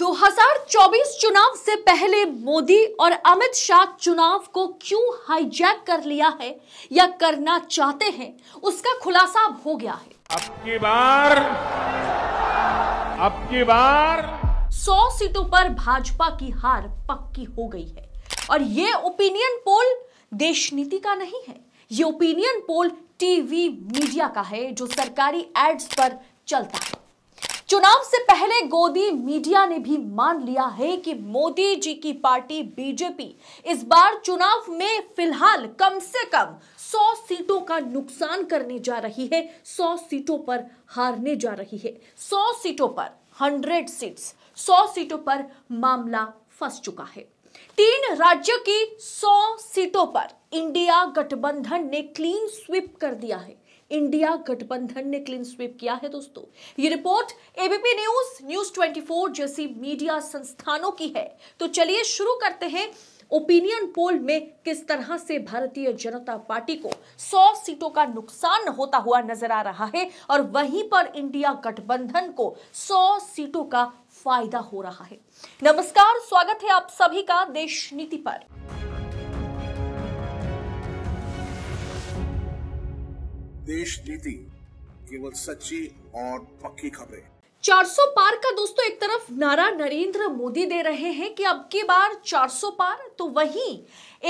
2024 चुनाव से पहले मोदी और अमित शाह चुनाव को क्यों हाईजैक कर लिया है या करना चाहते हैं उसका खुलासा अब हो गया है अब की बार अब की बार 100 सीटों पर भाजपा की हार पक्की हो गई है और ये ओपिनियन पोल देश नीति का नहीं है ये ओपिनियन पोल टीवी मीडिया का है जो सरकारी एड्स पर चलता है चुनाव से पहले गोदी मीडिया ने भी मान लिया है कि मोदी जी की पार्टी बीजेपी इस बार चुनाव में फिलहाल कम से कम 100 सीटों का नुकसान करने जा रही है 100 सीटों पर हारने जा रही है 100 सीटों पर 100 सीट्स 100 सीटों पर मामला फंस चुका है तीन राज्यों की 100 सीटों पर इंडिया गठबंधन ने क्लीन स्वीप कर दिया है इंडिया गठबंधन ने क्लीन स्वीप किया है दोस्तों ये रिपोर्ट एबीपी न्यूज न्यूज 24 जैसी मीडिया संस्थानों की है तो चलिए शुरू करते हैं ओपिनियन पोल में किस तरह से भारतीय जनता पार्टी को 100 सीटों का नुकसान होता हुआ नजर आ रहा है और वहीं पर इंडिया गठबंधन को 100 सीटों का फायदा हो रहा है नमस्कार स्वागत है आप सभी का देश नीति पर देश नीति केवल सच्ची और पक्की खबरें 400 पार का दोस्तों एक तरफ नारा नरेंद्र मोदी दे रहे हैं कि अब की बार 400 पार तो वहीं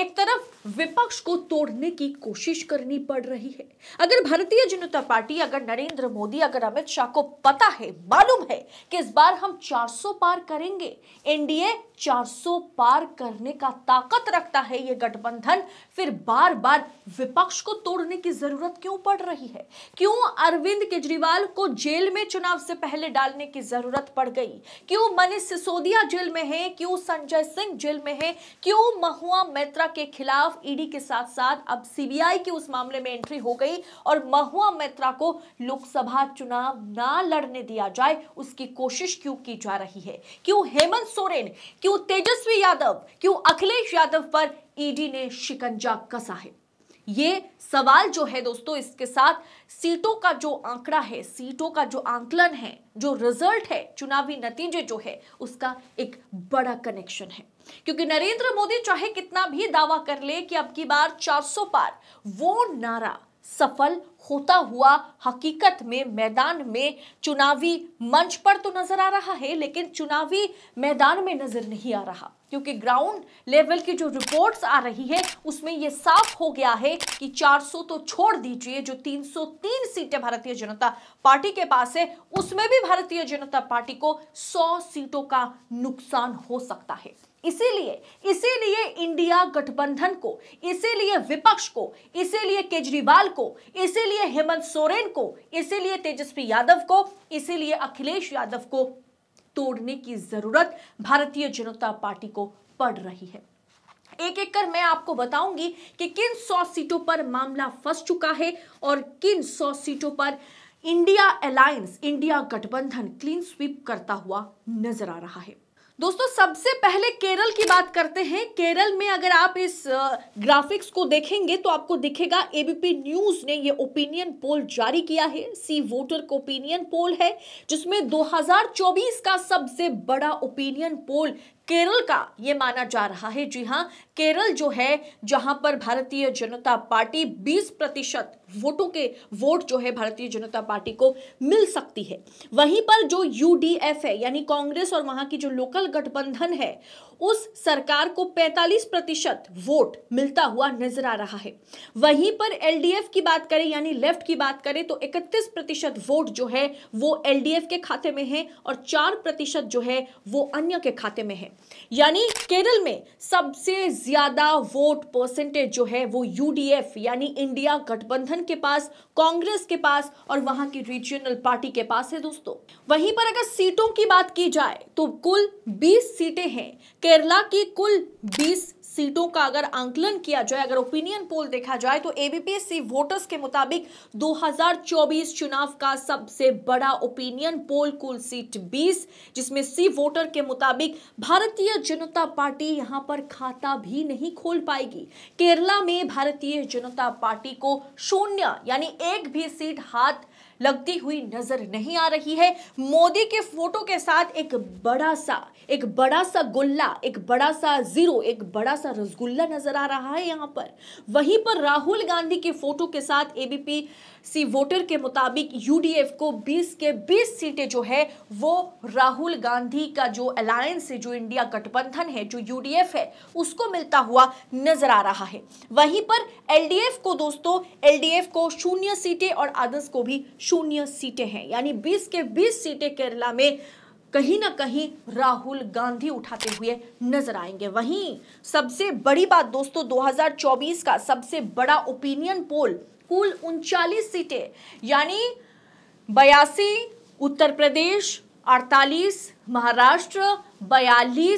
एक तरफ विपक्ष को तोड़ने की कोशिश करनी पड़ रही है अगर भारतीय जनता पार्टी अगर नरेंद्र मोदी अगर अमित शाह को पता है मालूम है कि इस बार हम 400 पार करेंगे एनडीए 400 पार करने का ताकत रखता है यह गठबंधन फिर बार बार विपक्ष को तोड़ने की जरूरत क्यों पड़ रही है क्यों अरविंद केजरीवाल को जेल में चुनाव से पहले डालने की जरूरत पड़ गई क्यों मनीष सिसोदिया जेल में है क्यों संजय सिंह जेल में है क्यों क्यों महुआ मैत्रा के खिलाफ ईडी के साथ साथ अब सीबीआई की उस मामले में एंट्री हो गई और महुआ मैत्रा को लोकसभा चुनाव ना लड़ने दिया जाए उसकी कोशिश क्यों की जा रही है क्यों हेमंत सोरेन क्यों तेजस्वी यादव क्यों अखिलेश यादव पर ईडी ने शिकंजा कसा है ये सवाल जो है दोस्तों इसके साथ सीटों का जो आंकड़ा है सीटों का जो आंकलन है जो रिजल्ट है चुनावी नतीजे जो है उसका एक बड़ा कनेक्शन है क्योंकि नरेंद्र मोदी चाहे कितना भी दावा कर ले कि अब की बार 400 पार वो नारा सफल होता हुआ हकीकत में मैदान में चुनावी मंच पर तो नजर आ रहा है लेकिन चुनावी मैदान में नजर नहीं आ रहा क्योंकि ग्राउंड लेवल की जो रिपोर्ट्स आ रही है उसमें यह साफ हो गया है कि 400 तो छोड़ दीजिए जो 303 सीटें भारतीय जनता पार्टी के पास है उसमें भी भारतीय जनता पार्टी को 100 सीटों का नुकसान हो सकता है इसीलिए इसीलिए इंडिया गठबंधन को इसीलिए विपक्ष को इसीलिए केजरीवाल को इसीलिए हेमंत सोरेन को इसीलिए तेजस्वी यादव को इसीलिए अखिलेश यादव को तोड़ने की जरूरत भारतीय जनता पार्टी को पड़ रही है एक एक कर मैं आपको बताऊंगी कि किन सौ सीटों पर मामला फंस चुका है और किन सौ सीटों पर इंडिया अलायंस इंडिया गठबंधन क्लीन स्वीप करता हुआ नजर आ रहा है दोस्तों सबसे पहले केरल की बात करते हैं केरल में अगर आप इस ग्राफिक्स को देखेंगे तो आपको दिखेगा एबीपी न्यूज ने ये ओपिनियन पोल जारी किया है सी वोटर का ओपिनियन पोल है जिसमें 2024 का सबसे बड़ा ओपिनियन पोल केरल का ये माना जा रहा है जी हाँ केरल जो है जहां पर भारतीय जनता पार्टी 20 प्रतिशत वोटों के वोट जो है भारतीय जनता पार्टी को मिल सकती है वहीं पर जो यूडीएफ है यानी कांग्रेस और वहां की जो लोकल गठबंधन है उस सरकार को 45 प्रतिशत वोट मिलता हुआ नजर आ रहा है वहीं पर एलडीएफ की बात करें यानी लेफ्ट की बात करें तो 31 प्रतिशत वोट जो है वो एलडीएफ के खाते में है और 4 प्रतिशत जो है वो अन्य के खाते में है यानी केरल में सबसे ज्यादा वोट परसेंटेज जो है वो यूडीएफ यानी इंडिया गठबंधन के पास कांग्रेस के पास और वहां की रीजनल पार्टी के पास है दोस्तों वहीं पर अगर सीटों की बात की जाए तो कुल 20 सीटें हैं केरला की कुल 20 सीटों का अगर आंकलन किया जाए अगर ओपिनियन पोल देखा जाए तो एबीपीएससी वोटर्स के मुताबिक 2024 चुनाव का सबसे बड़ा ओपिनियन पोल कुल सीट 20 जिसमें सी वोटर के मुताबिक भारतीय जनता पार्टी यहां पर खाता भी नहीं खोल पाएगी केरला में भारतीय जनता पार्टी को शून्य यानी एक भी सीट हाथ लगती हुई नजर नहीं आ रही है मोदी के फोटो के साथ एक बड़ा सा एक बड़ा सा गुल्ला एक बड़ा सा जीरो एक बड़ा सा रसगुल्ला नजर आ रहा है यहाँ पर वहीं पर राहुल गांधी के फोटो के साथ एबीपी सी वोटर के मुताबिक यूडीएफ को 20 के 20 सीटें जो है वो राहुल गांधी का जो अलायंस है जो इंडिया गठबंधन है जो यूडीएफ है उसको मिलता हुआ नजर आ रहा है वहीं पर एलडीएफ को दोस्तों एलडीएफ को शून्य सीटें और आदर्श को भी शून्य सीटें हैं यानी बीस के बीस सीटें केरला में कहीं ना कहीं राहुल गांधी उठाते हुए नजर आएंगे वहीं सबसे बड़ी बात दोस्तों 2024 का सबसे बड़ा ओपिनियन पोल कुल उनचालीस सीटें यानी बयासी उत्तर प्रदेश 48 महाराष्ट्र 42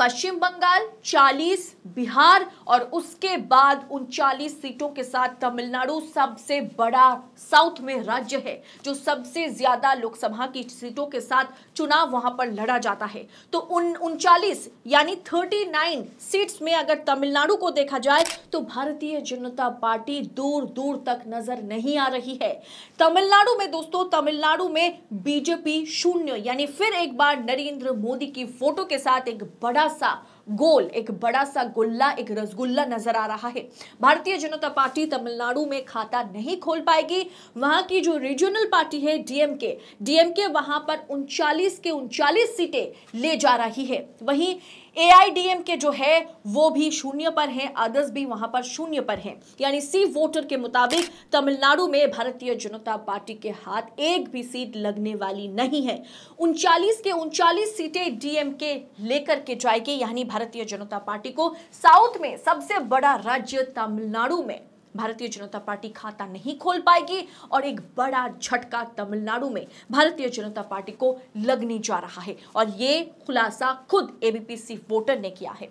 पश्चिम बंगाल 40 बिहार और उसके बाद उनचालीस सीटों के साथ तमिलनाडु सबसे बड़ा साउथ में राज्य है जो सबसे ज्यादा लोकसभा की सीटों के साथ चुनाव वहां पर लड़ा जाता है तो उन उनचालीस यानी 39 सीट्स में अगर तमिलनाडु को देखा जाए तो भारतीय जनता पार्टी दूर दूर तक नजर नहीं आ रही है तमिलनाडु में दोस्तों तमिलनाडु में बीजेपी शून्य यानी फिर एक बार नरेंद्र मोदी की फोटो के साथ एक बड़ा सा गोल एक बड़ा सा गुल्ला एक रसगुल्ला नजर आ रहा है भारतीय जनता पार्टी तमिलनाडु में खाता नहीं खोल पाएगी वहां की जो रीजनल पार्टी है डीएमके डीएमके वहां पर उनचालीस के उनचालीस सीटें ले जा रही है वहीं एआईडीएमके जो है वो भी शून्य पर हैं अदर्स भी वहां पर शून्य पर हैं यानी सी वोटर के मुताबिक तमिलनाडु में भारतीय जनता पार्टी के हाथ एक भी सीट लगने वाली नहीं है उनचालीस के उनचालीस सीटें डीएमके लेकर के जाएगी यानी भारतीय जनता पार्टी को साउथ में सबसे बड़ा राज्य तमिलनाडु में भारतीय जनता पार्टी खाता नहीं खोल पाएगी और एक बड़ा झटका तमिलनाडु में भारतीय जनता पार्टी को लगने जा रहा है और ये खुलासा खुद एबीपीसी वोटर ने किया है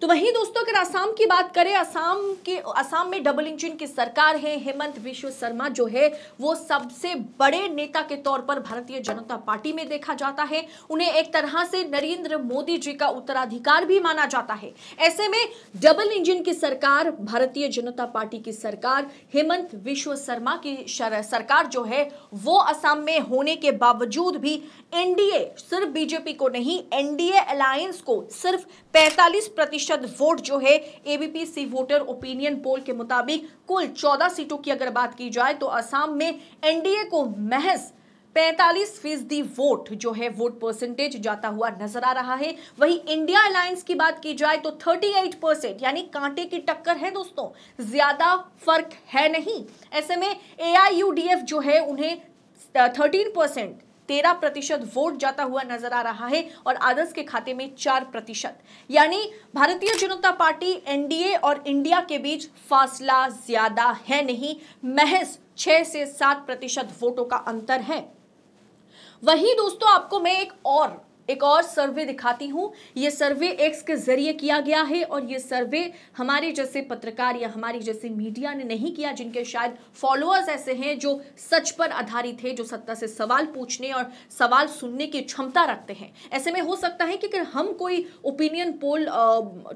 तो वहीं दोस्तों अगर असम की बात करें असम के असम में डबल इंजन की सरकार है हेमंत विश्व शर्मा जो है वो सबसे बड़े नेता के तौर पर भारतीय जनता पार्टी में देखा जाता है उन्हें एक तरह से नरेंद्र मोदी जी का उत्तराधिकार भी माना जाता है ऐसे में डबल इंजन की सरकार भारतीय जनता पार्टी की सरकार हेमंत विश्व शर्मा की सरकार जो है वो असम में होने के बावजूद भी एनडीए सिर्फ बीजेपी को नहीं एनडीए अलायंस को सिर्फ पैंतालीस प्रतिशत प्रतिशत वोट जो है एबीपीसी वोटर ओपिनियन पोल के मुताबिक कुल 14 सीटों की अगर बात की जाए तो असम में एनडीए को महज 45 फीसदी वोट जो है वोट परसेंटेज जाता हुआ नजर आ रहा है वहीं इंडिया अलायंस की बात की जाए तो 38 परसेंट यानी कांटे की टक्कर है दोस्तों ज्यादा फर्क है नहीं ऐसे में एआईयूडीएफ जो है उन्हें 13 परसेंट तेरह प्रतिशत वोट जाता हुआ नजर आ रहा है और आदर्श के खाते में चार प्रतिशत यानी भारतीय जनता पार्टी एनडीए और इंडिया के बीच फासला ज्यादा है नहीं महज छह से सात प्रतिशत वोटों का अंतर है वही दोस्तों आपको मैं एक और एक और सर्वे दिखाती हूँ ये सर्वे एक्स के जरिए किया गया है और ये सर्वे हमारे जैसे पत्रकार या हमारी जैसे मीडिया ने नहीं किया जिनके शायद फॉलोअर्स ऐसे हैं जो सच पर आधारित है जो सत्ता से सवाल पूछने और सवाल सुनने की क्षमता रखते हैं ऐसे में हो सकता है कि अगर हम कोई ओपिनियन पोल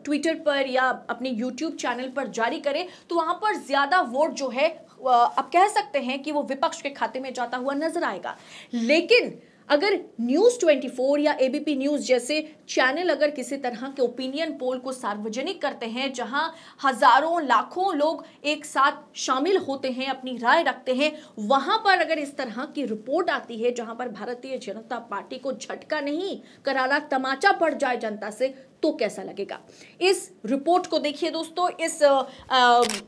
ट्विटर पर या अपने यूट्यूब चैनल पर जारी करें तो वहाँ पर ज़्यादा वोट जो है आप कह सकते हैं कि वो विपक्ष के खाते में जाता हुआ नजर आएगा लेकिन अगर न्यूज़ 24 या एबीपी न्यूज़ जैसे चैनल अगर किसी तरह के ओपिनियन पोल को सार्वजनिक करते हैं जहां हजारों लाखों लोग एक साथ शामिल होते हैं अपनी राय रखते हैं वहां पर अगर इस तरह की रिपोर्ट आती है जहां पर भारतीय जनता पार्टी को झटका नहीं करारा तमाचा पड़ जाए जनता से तो कैसा लगेगा इस रिपोर्ट को देखिए दोस्तों इस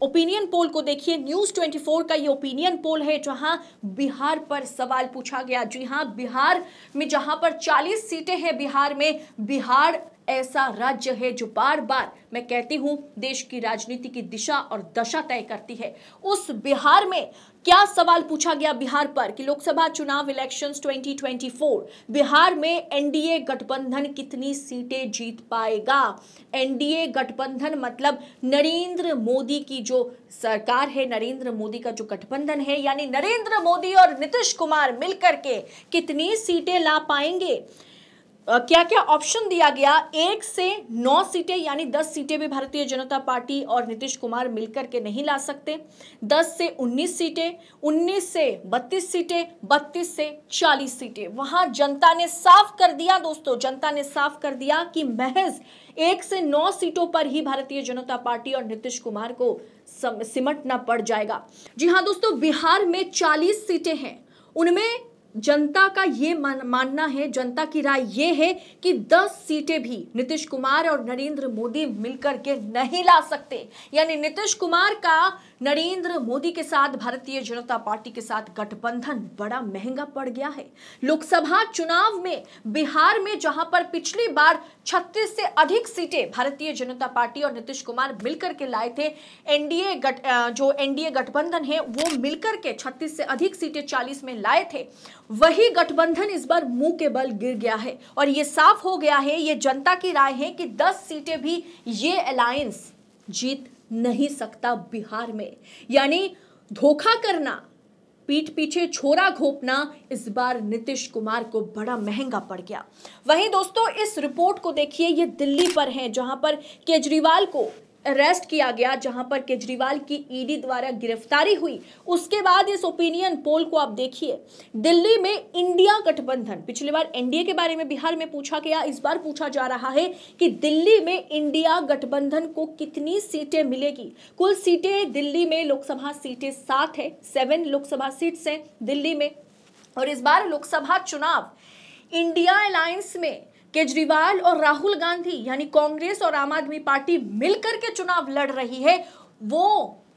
ओपिनियन पोल को देखिए न्यूज़ 24 का ये ओपिनियन पोल है जहां बिहार पर सवाल पूछा गया जी हां बिहार में जहां पर 40 सीटें हैं बिहार में बिहार ऐसा राज्य है जो बार बार मैं कहती हूं देश की राजनीति की दिशा और दशा तय करती है उस बिहार में क्या सवाल पूछा गया बिहार पर कि लोकसभा चुनाव इलेक्शंस 2024 बिहार में एनडीए गठबंधन कितनी सीटें जीत पाएगा एनडीए गठबंधन मतलब नरेंद्र मोदी की जो सरकार है नरेंद्र मोदी का जो गठबंधन है यानी नरेंद्र मोदी और नीतीश कुमार मिलकर के कितनी सीटें ला पाएंगे क्या क्या ऑप्शन दिया गया एक से नौ सीटें यानी दस सीटें भी भारतीय जनता पार्टी और नीतीश कुमार मिलकर के नहीं ला सकते दस से उन्नीस सीटें उन्नीस से बत्तीस सीटें बत्तीस से चालीस सीटें वहां जनता ने साफ कर दिया दोस्तों जनता ने साफ कर दिया कि महज एक से नौ सीटों पर ही भारतीय जनता पार्टी और नीतीश कुमार को सिमटना पड़ जाएगा जी हाँ दोस्तों बिहार में चालीस सीटें हैं उनमें जनता का ये मान, मानना है जनता की राय ये है कि 10 सीटें भी नीतीश कुमार और नरेंद्र मोदी मिलकर के नहीं ला सकते यानी नीतीश कुमार का नरेंद्र मोदी के साथ भारतीय जनता पार्टी के साथ गठबंधन बड़ा महंगा पड़ गया है लोकसभा चुनाव में बिहार में जहां पर पिछली बार 36 से अधिक सीटें भारतीय जनता पार्टी और नीतीश कुमार मिलकर के लाए थे एनडीए गट जो एनडीए गठबंधन है वो मिलकर के 36 से अधिक सीटें 40 में लाए थे वही गठबंधन इस बार मुंह के बल गिर गया है और ये साफ हो गया है ये जनता की राय है कि दस सीटें भी ये अलायंस जीत नहीं सकता बिहार में यानी धोखा करना पीठ पीछे छोरा घोपना इस बार नीतीश कुमार को बड़ा महंगा पड़ गया वहीं दोस्तों इस रिपोर्ट को देखिए ये दिल्ली पर है जहां पर केजरीवाल को अरेस्ट किया गया जहां पर केजरीवाल की ईडी द्वारा गिरफ्तारी हुई उसके बाद इस ओपिनियन पोल को आप देखिए दिल्ली में इंडिया गठबंधन पिछली बार एनडीए के बारे में बिहार में पूछा गया इस बार पूछा जा रहा है कि दिल्ली में इंडिया गठबंधन को कितनी सीटें मिलेगी कुल सीटें दिल्ली में लोकसभा सीटें सात है सेवन लोकसभा सीट है दिल्ली में और इस बार लोकसभा चुनाव इंडिया अलायंस में केजरीवाल और राहुल गांधी यानी कांग्रेस और आम आदमी पार्टी मिलकर के चुनाव लड़ रही है वो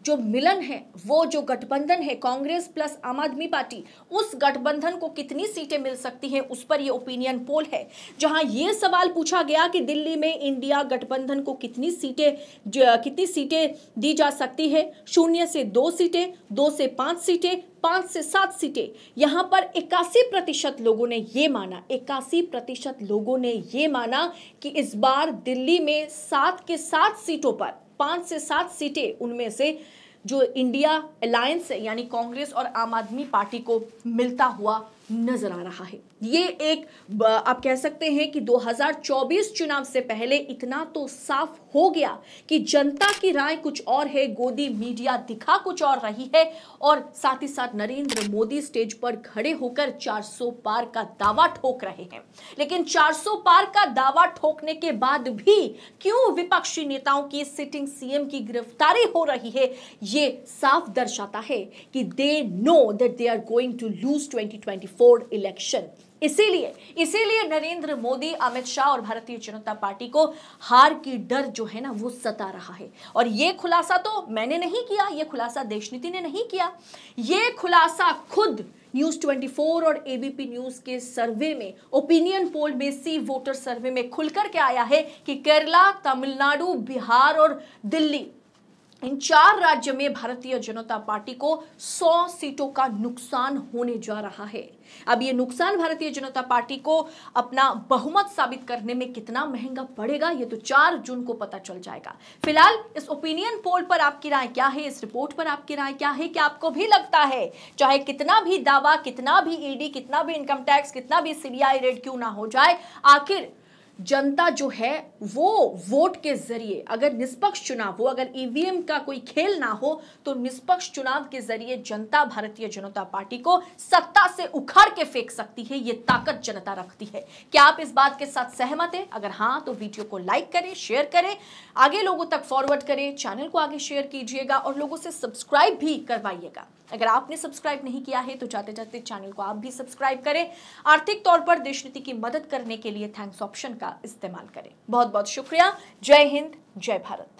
जो मिलन है वो जो गठबंधन है कांग्रेस प्लस आम आदमी पार्टी उस गठबंधन को कितनी सीटें मिल सकती हैं उस पर ये ओपिनियन पोल है जहां ये सवाल पूछा गया कि दिल्ली में इंडिया गठबंधन को कितनी सीटें कितनी सीटें दी जा सकती है शून्य से दो सीटें दो से पाँच सीटें पाँच से सात सीटें यहाँ पर इक्यासी प्रतिशत लोगों ने ये माना इक्यासी प्रतिशत लोगों ने ये माना कि इस बार दिल्ली में सात के सात सीटों पर पांच से सात सीटें उनमें से जो इंडिया अलायंस यानी कांग्रेस और आम आदमी पार्टी को मिलता हुआ नजर आ रहा है ये एक आप कह सकते हैं कि 2024 चुनाव से पहले इतना तो साफ हो गया कि जनता की राय कुछ और है गोदी मीडिया दिखा कुछ और रही है और साथ ही साथ नरेंद्र मोदी स्टेज पर खड़े होकर 400 पार का दावा ठोक रहे हैं लेकिन 400 पार का दावा ठोकने के बाद भी क्यों विपक्षी नेताओं की सिटिंग सीएम की गिरफ्तारी हो रही है ये साफ दर्शाता है कि they know that they are going to lose twenty election इसीलिए इसीलिए नरेंद्र मोदी अमित शाह और भारतीय जनता पार्टी को हार की डर जो है ना वो सता रहा है और ये खुलासा तो मैंने नहीं किया ये खुलासा देशनीति ने नहीं किया ये खुलासा खुद न्यूज 24 और एबीपी न्यूज के सर्वे में ओपिनियन पोल में सी वोटर सर्वे में खुलकर के आया है कि केरला तमिलनाडु बिहार और दिल्ली इन चार राज्य में भारतीय जनता पार्टी को 100 सीटों का नुकसान होने जा रहा है अब ये नुकसान भारतीय जनता पार्टी को अपना बहुमत साबित करने में कितना महंगा पड़ेगा ये तो चार जून को पता चल जाएगा फिलहाल इस ओपिनियन पोल पर आपकी राय क्या है इस रिपोर्ट पर आपकी राय क्या है कि आपको भी लगता है चाहे कितना भी दावा कितना भी ईडी e कितना भी इनकम टैक्स कितना भी सीबीआई रेड क्यों ना हो जाए आखिर जनता जो है वो वोट के जरिए अगर निष्पक्ष चुनाव हो अगर ईवीएम e का कोई खेल ना हो तो निष्पक्ष चुनाव के जरिए जनता भारतीय जनता पार्टी को सत्ता से उखाड़ के फेंक सकती है ये ताकत जनता रखती है क्या आप इस बात के साथ सहमत हैं अगर हाँ तो वीडियो को लाइक करें शेयर करें आगे लोगों तक फॉरवर्ड करें चैनल को आगे शेयर कीजिएगा और लोगों से सब्सक्राइब भी करवाइएगा अगर आपने सब्सक्राइब नहीं किया है तो जाते जाते चैनल को आप भी सब्सक्राइब करें आर्थिक तौर पर देश नीति की मदद करने के लिए थैंक्स ऑप्शन का का इस्तेमाल करें बहुत बहुत शुक्रिया जय हिंद जय भारत